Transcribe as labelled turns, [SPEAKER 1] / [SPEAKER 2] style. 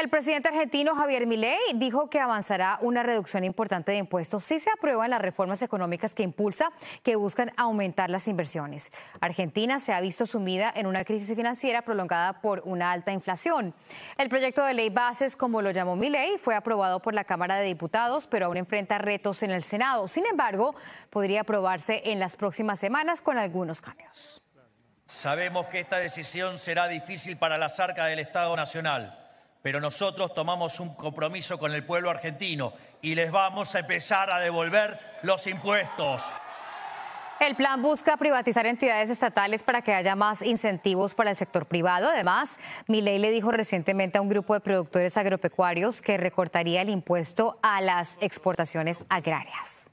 [SPEAKER 1] El presidente argentino Javier Milei dijo que avanzará una reducción importante de impuestos si se aprueban las reformas económicas que impulsa, que buscan aumentar las inversiones. Argentina se ha visto sumida en una crisis financiera prolongada por una alta inflación. El proyecto de ley bases, como lo llamó Milei, fue aprobado por la Cámara de Diputados, pero aún enfrenta retos en el Senado. Sin embargo, podría aprobarse en las próximas semanas con algunos cambios.
[SPEAKER 2] Sabemos que esta decisión será difícil para la zarca del Estado Nacional pero nosotros tomamos un compromiso con el pueblo argentino y les vamos a empezar a devolver los impuestos.
[SPEAKER 1] El plan busca privatizar entidades estatales para que haya más incentivos para el sector privado. Además, Milei le dijo recientemente a un grupo
[SPEAKER 3] de productores agropecuarios que recortaría el impuesto a las exportaciones agrarias.